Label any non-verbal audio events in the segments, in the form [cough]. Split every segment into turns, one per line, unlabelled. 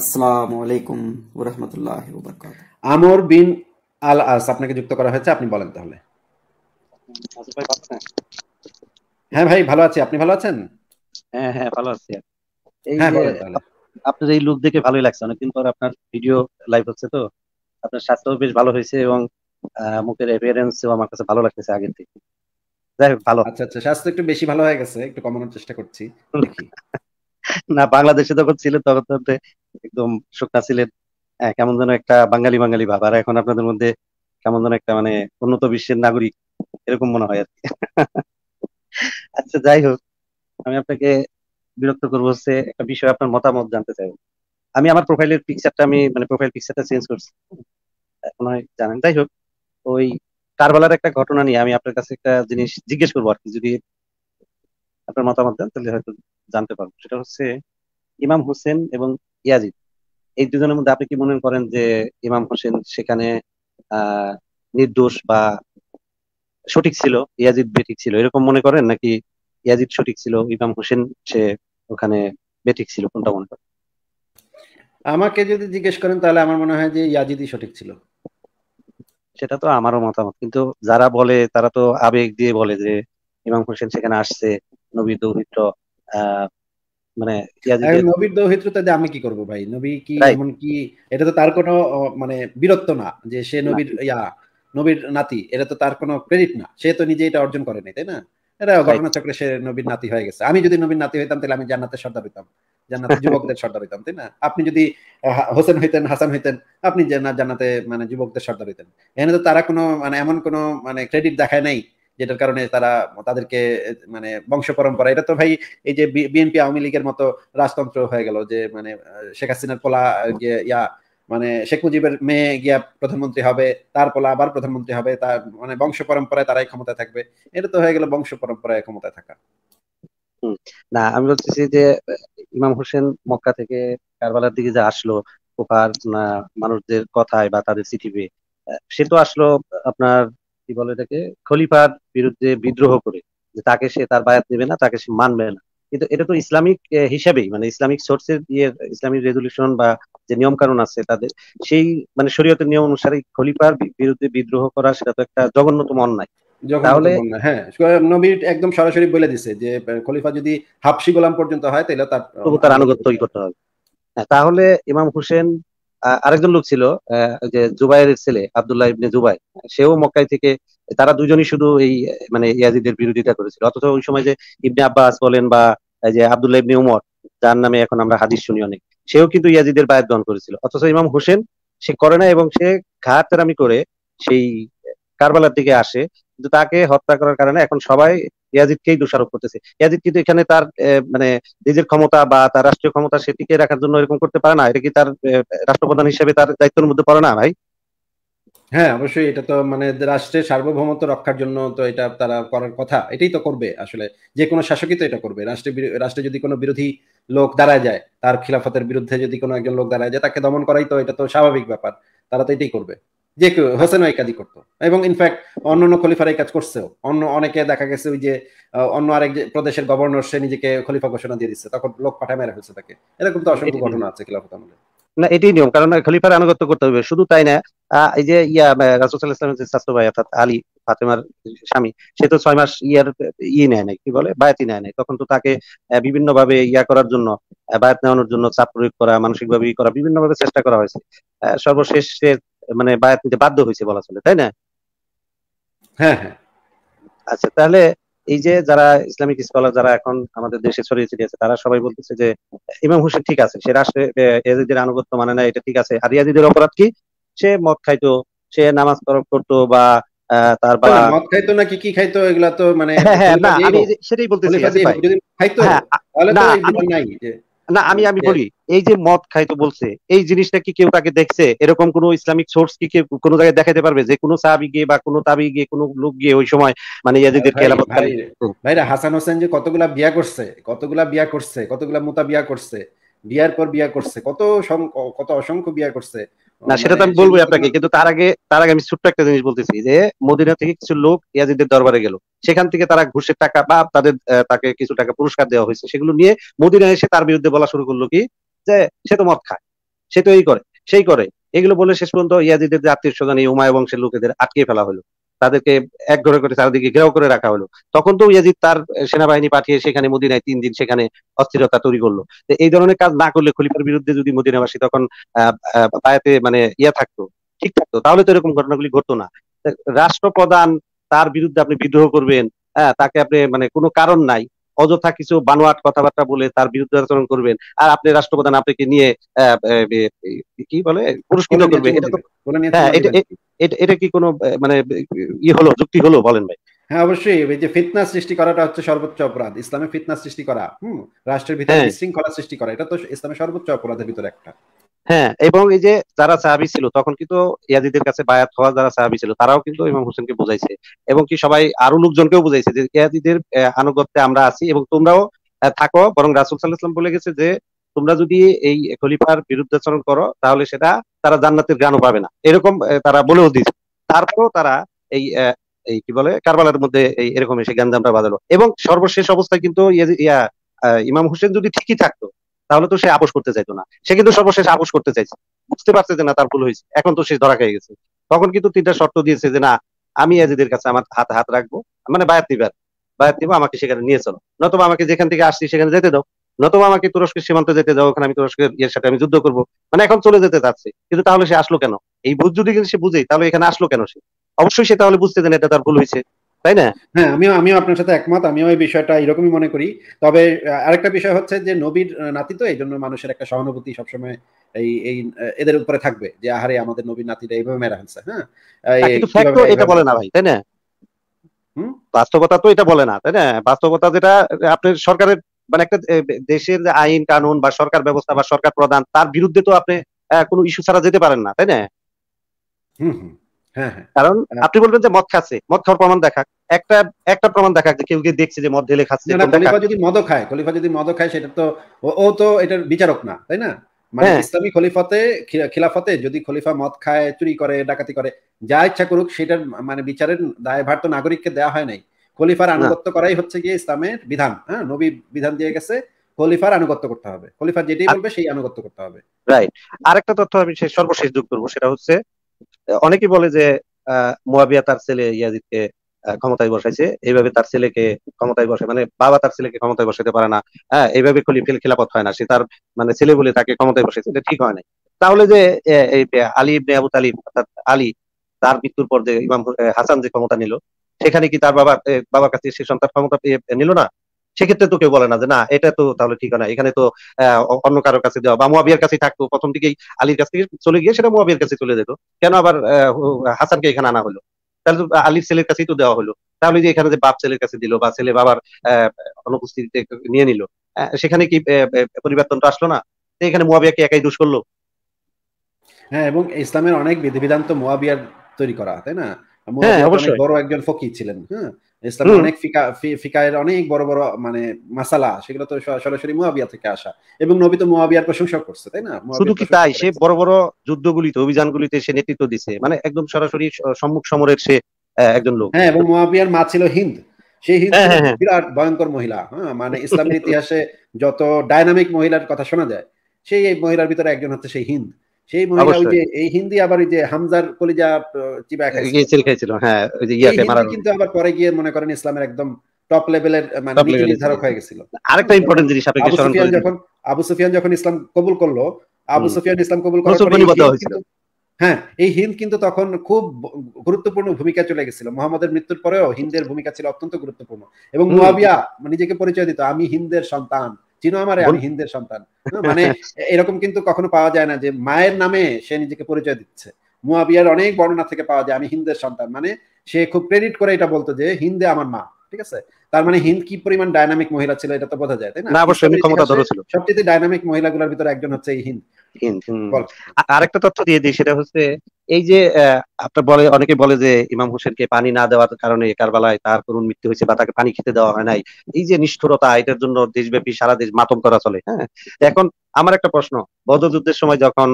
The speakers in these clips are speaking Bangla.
আসসালামু রহমতুল্লাহ আমর বিন আল আস আপনাকে যুক্ত করা হয়েছে আপনি বলেন তাহলে আচ্ছা, হ্যাঁ ভাই ভালো আছি আপনি ভালো আছেন
হ্যাঁ হ্যাঁ ভালো আছি হ্যাঁ, আপনার এই লুক দেখে ভালোই লাগছে অনেকদিন পর আপনার ভিডিও লাইভ হচ্ছে তো আপনার স্বাস্থ্য বেশ ভালো হয়েছে এবং মুখের অ্যাপিয়ারেন্সও আমার কাছে ভালো লাগতেছে আগের থেকে যাই হোক ভালো আচ্ছা আচ্ছা স্বাস্থ্য একটু বেশি ভালো হয়ে গেছে একটু কমানোর চেষ্টা করছি না বাংলাদেশে যখন ছিলেন তখন তো একদম শুকনা ছিলেন হ্যাঁ, কেমন যেন একটা বাঙালি বাঙালি ভাব আর এখন আপনাদের মধ্যে কেমন যেন একটা মানে উন্নত বিশ্বের নাগরিক এরকম মনে হয় আর কি আচ্ছা যাই হোক আমি আপনাকে বিরক্ত করবো হচ্ছে একটা বিষয়ে আপনার মতামত জানতে চাই আমি আমার প্রোফাইলের পিকচারটা আমি মানে প্রোফাইল পিকচারটা চেঞ্জ করছি এখন হয় জানেন যাই হোক ওই কারবালার একটা ঘটনা নিয়ে আমি আপনার কাছে একটা জিনিস জিজ্ঞেস করবো আর কি যদি আপনার মতামত দেন তাহলে হয়তো জানতে পারবো সেটা হচ্ছে ইমাম হোসেন এবং ইয়াজিদ এই দুজনের মধ্যে আপনি কি মনে করেন যে ইমাম হোসেন সেখানে নির্দোষ বা সঠিক ছিল ইয়াজিদ বেঠিক ছিল এরকম মনে করেন নাকি ইয়াজিদ সঠিক ছিল ইমাম হোসেন সে ওখানে বেঠিক ছিল কোনটা মনে করেন আমাকে যদি জিজ্ঞেস করেন তাহলে আমার মনে হয় যে ইয়াজিদই সঠিক ছিল সেটা তো আমারও মতামত কিন্তু যারা বলে তারা তো আবেগ দিয়ে বলে যে ইমাম হোসেন সেখানে আসছে নবী দৌহিত্র মানে
নবীর দৌহিত্রতা আমি কি করব ভাই নবী কি এমন কি এটা তো তার কোনো মানে না যে সে নবীর ইয়া নবীর নাতি এটা তো তার কোনো ক্রেডিট না সে তো নিজে এটা অর্জন করেনি তাই না এটা সে নবীর নাতি হয়ে গেছে আমি যদি নবীর নাতি হইতাম তাহলে আমি জান্নাতের সর্দার হইতাম জান্নাতে [laughs] যুবকদের সর্দার হইতাম তাই না আপনি যদি হোসেন হইতেন হাসান হইতেন আপনি জান্নাতে মানে যুবকদের সর্দার হইতেন এখানে তো তারা কোনো মানে এমন কোনো মানে ক্রেডিট দেখায় নাই যেটার কারণে তারা তাদেরকে মানে বংশ পরম্পরা এটা তো ভাই এই যে বিএনপি আওয়ামী লীগের মতো রাজতন্ত্র হয়ে গেল যে মানে শেখ হাসিনার পোলা ইয়া মানে শেখ মুজিবের মেয়ে গিয়া প্রধানমন্ত্রী হবে তার পোলা আবার প্রধানমন্ত্রী হবে তার মানে বংশ পরম্পরায় তারাই ক্ষমতায় থাকবে এটা তো হয়ে গেল বংশ পরম্পরায় ক্ষমতায় থাকা
না আমি বলতেছি যে ইমাম হোসেন মক্কা থেকে কারবালার দিকে যে আসলো ওখান মানুষদের কথায় বা তাদের চিঠি পেয়ে সে তো আসলো আপনার কি বলে এটাকে খলিফার বিরুদ্ধে বিদ্রোহ করে যে তাকে সে তার বায়াত নেবে না তাকে সে মানবে না কিন্তু এটা তো ইসলামিক হিসাবেই মানে ইসলামিক সোর্সের ইয়ে ইসলামিক রেজলিউশন বা যে নিয়ম কানুন আছে তাদের সেই মানে শরীয়তের নিয়ম অনুসারে খলিফার বিরুদ্ধে বিদ্রোহ করা সেটা তো একটা জঘন্যতম অন্যায় তাহলে হ্যাঁ
নবী একদম সরাসরি বলে দিছে যে খলিফা যদি হাফসি গোলাম পর্যন্ত হয় তাহলে তার তবু তার আনুগত্যই
করতে হবে হ্যাঁ, তাহলে ইমাম হুসেন আরেকজন লোক ছিল যে জুবাইয়ের ছেলে আবদুল্লাহ ইবনে জুবাই সেও মক্কাই থেকে তারা দুজনই শুধু এই মানে ইয়াজিদের বিরোধিতা করেছিল অথচ ওই সময় যে ইবনে আব্বাস বলেন বা যে আবদুল্লাহ ইবনে উমর যার নামে এখন আমরা হাদিস শুনি অনেক সেও কিন্তু ইয়াজিদের বায়াত গ্রহণ করেছিল অথচ ইমাম হোসেন সে করে না এবং সে ঘাট তেরামি করে সেই কারবালার দিকে আসে কিন্তু তাকে হত্যা করার কারণে এখন সবাই ইয়াজিদকেই দোষারোপ করতেছে ইয়াজিদ কিন্তু এখানে তার মানে নিজের ক্ষমতা বা তার রাষ্ট্রীয় ক্ষমতা সে টিকে রাখার জন্য এরকম করতে পারে না এটা কি তার রাষ্ট্রপ্রধান হিসেবে তার দায়িত্বের মধ্যে পড়ে না ভাই হ্যাঁ অবশ্যই এটা তো
মানে রাষ্ট্রের সার্বভৌমত্ব রক্ষার জন্য তো এটা তারা করার কথা এটাই তো করবে আসলে যে কোনো শাসকই তো এটা করবে রাষ্ট্রে রাষ্ট্রে যদি কোনো বিরোধী লোক দাঁড়ায় যায় তার খিলাফতের বিরুদ্ধে যদি কোনো একজন লোক দাঁড়ায় যায় তাকে দমন করাই তো এটা তো স্বাভাবিক ব্যাপার তারা তো এটাই করবে যে কেউ হোসেন এই কাজই করতো এবং ইনফ্যাক্ট অন্য অন্য খলিফার এই কাজ করছে অন্য অনেকে দেখা গেছে ওই যে অন্য আরেক প্রদেশের গভর্নর সে নিজেকে খলিফা ঘোষণা দিয়ে দিচ্ছে তখন লোক পাঠায় মেরে ফেলছে তাকে এরকম তো অসংখ্য ঘটনা আছে খিলাফত আমলে
না এটাই নিয়ম কারণ খলিফার আনুগত্য করতে হবে শুধু তাই না এই যে ইয়া রাসুল ইসলামের যে স্বাস্থ্য ভাই অর্থাৎ আলী ফাতেমার স্বামী সে তো ছয় মাস ইয়ার ই ইয়ে নেয় নাই কি বলে বায়াতি নেয় নাই তখন তো তাকে বিভিন্ন ভাবে ইয়া করার জন্য বায়াত নেওয়ানোর জন্য চাপ প্রয়োগ করা মানসিক ভাবে করা বিভিন্ন ভাবে চেষ্টা করা হয়েছে সর্বশেষ মানে বায়াত নিতে বাধ্য হয়েছে বলা চলে তাই না হ্যাঁ হ্যাঁ আচ্ছা তাহলে এই যে যারা ইসলামিক স্কলার যারা এখন আমাদের দেশে ছড়িয়ে ছিটিয়েছে তারা সবাই বলতেছে যে ইমাম হুসেন ঠিক আছে সে রাষ্ট্রের আনুগত্য মানে না এটা ঠিক আছে আর ইয়াজিদের অপরাধ কি সে মদ খাইতো সে নামাজ করব করতো বা তার বা মদ খাইতো নাকি কি খাইতো এগুলা তো মানে হ্যাঁ, হ্যাঁ, সেটাই বলতেছি না আমি আমি বলি এই যে মদ খাইতো বলছে এই জিনিসটা কি কেউ তাকে দেখছে এরকম কোন ইসলামিক সোর্স কি কেউ কোনো জায়গায় দেখাতে পারবে যে কোনো সাহাবি গিয়ে বা কোনো তাবি গিয়ে কোনো লোক গিয়ে ওই সময় মানে ইয়াজিদের খেলাফত ভাইরা হাসান হোসেন যে কতগুলা
বিয়া করছে কতগুলা বিয়া করছে কতগুলা মোতা বিয়া করছে বিয়ার পর বিয়া করছে কত কত অসংখ্য বিয়া করছে না সেটা তো আমি বলবো
আপনাকে কিন্তু তার আগে তার আগে আমি ছোট্ট একটা জিনিস বলতেছি যে মদিনা থেকে কিছু লোক ইয়াজিদের দরবারে গেল সেখান থেকে তারা ঘুষের টাকা বা তাদের তাকে কিছু টাকা পুরস্কার দেওয়া হয়েছে সেগুলো নিয়ে মদিনা এসে তার বিরুদ্ধে বলা শুরু করলো কি যে সে তো মদ খায় সে তো এই করে সেই করে এগুলো বলে শেষ পর্যন্ত ইয়াজিদের যে আত্মীয় স্বজন এই উমায় বংশের লোকেদের আটকে ফেলা হলো তাদেরকে এক ঘরে করে চারিদিকে ঘেরাও করে রাখা হলো তখন তো ইয়াজিদ তার সেনাবাহিনী পাঠিয়ে সেখানে মদিনায় তিন দিন সেখানে অস্থিরতা তৈরি করলো এই ধরনের কাজ না করলে খলিফার বিরুদ্ধে যদি মদিনাবাসী তখন পায়াতে মানে ইয়া থাকতো ঠিক থাকতো তাহলে তো এরকম ঘটনাগুলি ঘটতো না রাষ্ট্রপ্রধান তার বিরুদ্ধে আপনি বিদ্রোহ করবেন হ্যাঁ তাকে আপনি মানে কোনো কারণ নাই অযথা কিছু বানোয়াট কথাবার্তা বলে তার বিরুদ্ধে আচরণ করবেন আর আপনি রাষ্ট্রপ্রধান আপনাকে নিয়ে কি বলে পুরস্কৃত করবে হ্যাঁ, এটা কি কোনো মানে ই হলো যুক্তি হলো বলেন ভাই
হ্যাঁ অবশ্যই এই যে ফিতনা সৃষ্টি করাটা হচ্ছে সর্বোচ্চ অপরাধ ইসলামে ফিতনা সৃষ্টি করা হুম রাষ্ট্রের ভিতরে হ্যাঁ। বিশৃঙ্খলা সৃষ্টি করা এটা তো ইসলামের সর্বোচ্চ অপরাধের ভিতরে একটা
হ্যাঁ এবং এই যে যারা সাহাবি ছিল তখন কিন্তু ইয়াজিদের কাছে বায়াত হওয়া যারা সাহাবি ছিল তারাও কিন্তু ইমাম হোসেনকে বুঝাইছে এবং কি সবাই আরো লোকজনকেও বুঝাইছে যে ইয়াজিদের আনুগত্যে আমরা আছি এবং তোমরাও থাকো বরং রাসুল সাল্লাহাম বলে গেছে যে তোমরা যদি এই খলিফার বিরুদ্ধাচরণ করো তাহলে সেটা তারা জান্নাতের গানও পাবে না এরকম তারা বলেও দিয়েছে তারপরেও তারা এই এই কি বলে কারবালার মধ্যে এই এরকম এসে জামটা বাজালো এবং সর্বশেষ অবস্থায় কিন্তু ইয়া ইমাম হোসেন যদি ঠিকই থাকতো তাহলে তো সে আপোষ করতে চাইতো না সে কিন্তু সর্বশেষ আপোষ করতে চাইছে বুঝতে পারছে যে না তার ভুল হয়েছে এখন তো সে ধরা খেয়ে গেছে তখন কিন্তু তিনটা শর্ত দিয়েছে যে না আমি এজিদের কাছে আমার হাত হাত রাখবো মানে বায়াত নিবার বায়াত নিবো আমাকে সেখানে নিয়ে চলো নতুবা আমাকে যেখান থেকে আসছি সেখানে যেতে দাও নতুবা আমাকে তুরস্কের সীমান্ত যেতে দাও ওখানে আমি তুরস্কের ইয়ের সাথে আমি যুদ্ধ করবো মানে এখন চলে যেতে চাচ্ছে কিন্তু তাহলে সে আসলো কেন এই বুঝ যদি কিন্তু সে বুঝে তাহলে এখানে আসলো কেন সে অবশ্যই সে তাহলে বুঝতে দেন এটা তার ভুল হয়েছে তাই না হ্যাঁ আমিও আমিও আপনার সাথে একমত আমিও এই বিষয়টা এরকমই মনে
করি তবে আরেকটা বিষয় হচ্ছে যে নবীর নাতি তো এই জন্য মানুষের একটা সহানুভূতি সবসময় এই এই এদের উপরে থাকবে যে আহারে আমাদের নবীর নাতিরা এইভাবে মেরা হ্যাঁ এটা বলে না ভাই তাই
না বাস্তবতা তো এটা বলে না তাই না বাস্তবতা যেটা আপনি সরকারের মানে একটা দেশের আইন কানুন বা সরকার ব্যবস্থা বা সরকার প্রধান তার বিরুদ্ধে তো আপনি কোনো ইস্যু ছাড়া যেতে পারেন না তাই না হুম হুম হ্যাঁ, হ্যাঁ। কারণ মানে আপনি বলবেন যে মদ খাচ্ছে মদ খাওয়ার প্রমাণ দেখা একটা একটা প্রমাণ দেখা যে কেউ দেখছে যে মদ ঢেলে খাচ্ছে খলিফা
যদি মদ খায় খলিফা যদি মদ খায় সেটা তো ও তো এটার বিচারক না তাই না মানে হ্যাঁ। ইসলামী খলিফাতে খিলাফতে যদি খলিফা মদ খায় চুরি করে ডাকাতি করে যা ইচ্ছা করুক সেটার মানে বিচারের দায়ভার তো নাগরিককে দেওয়া হয় নাই খলিফার আনুগত্য করাই হচ্ছে গিয়ে ইসলামের বিধান হ্যাঁ নবী বিধান দিয়ে গেছে খলিফার আনুগত্য করতে হবে খলিফা যেটাই বলবে সেই আনুগত্য করতে হবে
রাইট আরেকটা তথ্য আমি সর্বশেষ যোগ করবো সেটা হচ্ছে অনেকে বলে যে মোয়াবিয়া তার ছেলে ইয়াজিদকে ক্ষমতায় বসাইছে এইভাবে তার ছেলেকে ক্ষমতায় বসে মানে বাবা তার ছেলেকে ক্ষমতায় বসাতে পারে না হ্যাঁ এইভাবে খলিফেল খেলাপথ হয় না সে তার মানে ছেলে বলে তাকে ক্ষমতায় বসেছে এটা ঠিক হয় নাই তাহলে যে এই আলী ইবনে আবু তালিব অর্থাৎ আলী তার মৃত্যুর পর যে ইমাম হাসান যে ক্ষমতা নিল সেখানে কি তার বাবার বাবার কাছে সে সন্তান ক্ষমতা নিল না সেক্ষেত্রে তো কেউ বলে না যে না এটা তো তাহলে ঠিকানা এখানে তো অন্য কারোর কাছে দেওয়া বা মুয়াবিয়ার কাছে থাকতো প্রথম থেকেই আলীর কাছ থেকে চলে গিয়ে সেটা মুয়াবিয়ার কাছে চলে যেত কেন আবার হাসানকে এখানে আনা হলো তাহলে তো আলীর ছেলের কাছেই তো দেওয়া হলো তাহলে যে এখানে যে বাপ ছেলের কাছে দিল বা ছেলে বাবার অনুপস্থিতিতে নিয়ে নিল সেখানে কি পরিবর্তনটা আসলো না এখানে মুয়াবিয়াকে একাই দোষ করলো হ্যাঁ এবং
ইসলামের অনেক বিধিবিধান তো মুয়াবিয়ার তৈরি করা তাই না হ্যাঁ, বড় একজন ফকির ছিলেন হ্যাঁ ইসলামে অনেক ফিকা ফিকায়ের অনেক বড় বড় মানে মাসালা সেগুলো তো সরাসরি মুয়াবিয়া থেকে আসা এবং নবী তো মুয়াবিয়ার প্রশংসা করছে তাই না শুধু কি
তাই সে বড় বড় যুদ্ধগুলিতে অভিযানগুলিতে সে নেতৃত্ব দিছে মানে একদম সরাসরি সম্মুখ সমরের সে একজন লোক হ্যাঁ এবং মুয়াবিয়ার মা ছিল হিন্দ সেই হিন্দ হ্যাঁ, হ্যাঁ, হ্যাঁ। বিরাট ভয়ঙ্কর মহিলা হ্যাঁ
মানে ইসলামের ইতিহাসে যত ডাইনামিক মহিলার কথা শোনা যায় সেই মহিলার ভিতরে একজন হচ্ছে সেই হিন্দ সেই মহিলা ওই যে এই হিন্দি আবার ওই যে হামজার কলিজা চিবা
হ্যাঁ ওই যে ইয়াতে মারা কিন্তু
আবার পরে গিয়ে মনে করেন ইসলামের একদম টপ লেভেলের মানে নির্ধারক হয়ে গেছিল আরেকটা ইম্পর্টেন্ট জিনিস আপনাকে স্মরণ যখন আবু সুফিয়ান যখন ইসলাম কবুল করলো আবু সুফিয়ান ইসলাম কবুল করার হ্যাঁ এই হিন্দ কিন্তু তখন খুব গুরুত্বপূর্ণ ভূমিকা চলে গেছিল মোহাম্মদের মৃত্যুর পরেও হিন্দের ভূমিকা ছিল অত্যন্ত গুরুত্বপূর্ণ এবং মুয়াবিয়া মানে নিজেকে পরিচয় দিত আমি হিন্দের সন্তান চিনো আমারে আমি হিন্দের সন্তান মানে এরকম কিন্তু কখনো পাওয়া যায় না যে মায়ের নামে সে নিজেকে পরিচয় দিচ্ছে মুয়াবিয়ার অনেক বর্ণনা থেকে পাওয়া যায় আমি হিন্দের সন্তান মানে সে খুব ক্রেডিট করে এটা বলতো যে হিন্দে আমার মা ঠিক আছে তার মানে হিন্দ কি পরিমাণ ডায়নামিক মহিলা ছিল এটা তো বোঝা যায় তাই না অবশ্যই ক্ষমতা ছিল
সবচেয়ে ডায়নামিক মহিলাগুলোর ভিতরে একজন হচ্ছে এই হিন্দ আরেকটা তথ্য দিয়ে দিই সেটা হচ্ছে এই যে আপনার বলে অনেকে বলে যে ইমাম হোসেনকে পানি না দেওয়ার কারণে কারবালায় তার করুন মৃত্যু হয়েছে বা তাকে পানি খেতে দেওয়া হয় নাই এই যে নিষ্ঠুরতা এটার জন্য দেশব্যাপী সারা দেশ মাতম করা চলে হ্যাঁ এখন আমার একটা প্রশ্ন বদরযুদ্ধের সময় যখন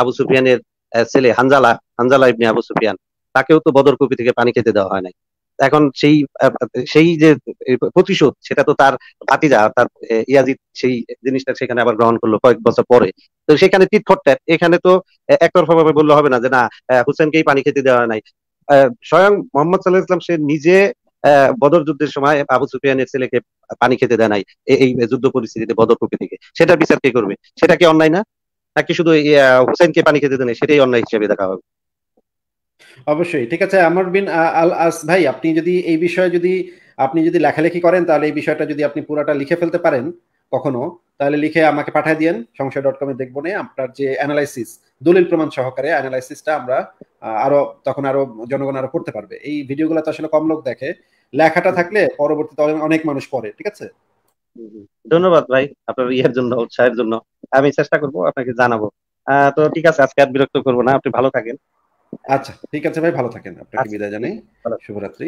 আবু সুফিয়ানের ছেলে হানজালা হানজালা ইবনি আবু সুফিয়ান তাকেও তো কপি থেকে পানি খেতে দেওয়া হয় নাই এখন সেই সেই যে প্রতিশোধ সেটা তো তার ভাতিজা তার ইয়াজিদ সেই জিনিসটা সেখানে আবার গ্রহণ করলো কয়েক বছর পরে তো সেখানে চিটফট্যাট এখানে তো একতরফা ভাবে বললে হবে না যে না হুসেনকেই পানি খেতে দেওয়া নাই স্বয়ং মোহাম্মদ সাল্লাহ ইসলাম সে নিজে বদর যুদ্ধের সময় আবু সুফিয়ানের ছেলেকে পানি খেতে দেয় নাই এই যুদ্ধ পরিস্থিতিতে বদর টুকে থেকে সেটা বিচার কে করবে সেটা কি অন্যায় না নাকি শুধু হুসেনকে পানি খেতে দেয় সেটাই অন্যায় হিসেবে দেখা হবে
অবশ্যই ঠিক আছে আমার বিন আল আস ভাই আপনি যদি এই বিষয়ে যদি আপনি যদি লেখালেখি করেন তাহলে এই বিষয়টা যদি আপনি পুরাটা লিখে ফেলতে পারেন কখনো তাহলে লিখে আমাকে পাঠিয়ে দিন সংশয় ডট কমে দেখবো না আপনার যে অ্যানালাইসিস দলিল প্রমাণ সহকারে অ্যানালাইসিসটা আমরা আরো তখন আরো জনগণ আরো পড়তে পারবে এই ভিডিওগুলো তো আসলে কম লোক দেখে লেখাটা থাকলে পরবর্তীতে অনেক মানুষ পড়ে ঠিক আছে
ধন্যবাদ ভাই আপনার ইয়ের জন্য উৎসাহের জন্য আমি চেষ্টা করব আপনাকে জানাবো তো ঠিক আছে আজকে আর বিরক্ত করবো না আপনি ভালো থাকেন আচ্ছা ঠিক আছে ভাই ভালো থাকেন আপনাকে আচ্ছা, বিদায় জানাই শুভরাত্রি